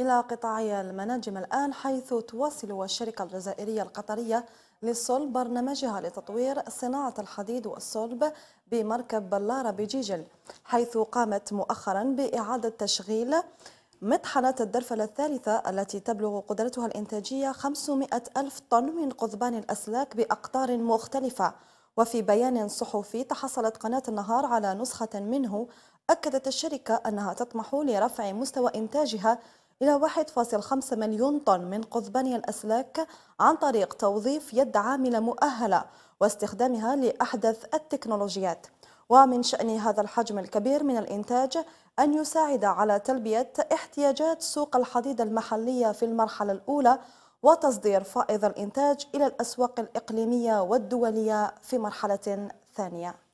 إلى قطاع المناجم الآن حيث تواصل الشركة الجزائرية القطرية للصلب برنامجها لتطوير صناعة الحديد والصلب بمركب بلارة بجيجل حيث قامت مؤخرا بإعادة تشغيل مطحنة الدرفلة الثالثة التي تبلغ قدرتها الإنتاجية 500 ألف طن من قضبان الأسلاك بأقطار مختلفة وفي بيان صحفي تحصلت قناة النهار على نسخة منه أكدت الشركة أنها تطمح لرفع مستوى إنتاجها إلى 1.5 مليون طن من قضبان الأسلاك عن طريق توظيف يد عاملة مؤهلة واستخدامها لأحدث التكنولوجيات ومن شأن هذا الحجم الكبير من الإنتاج أن يساعد على تلبية احتياجات سوق الحديد المحلية في المرحلة الأولى وتصدير فائض الإنتاج إلى الأسواق الإقليمية والدولية في مرحلة ثانية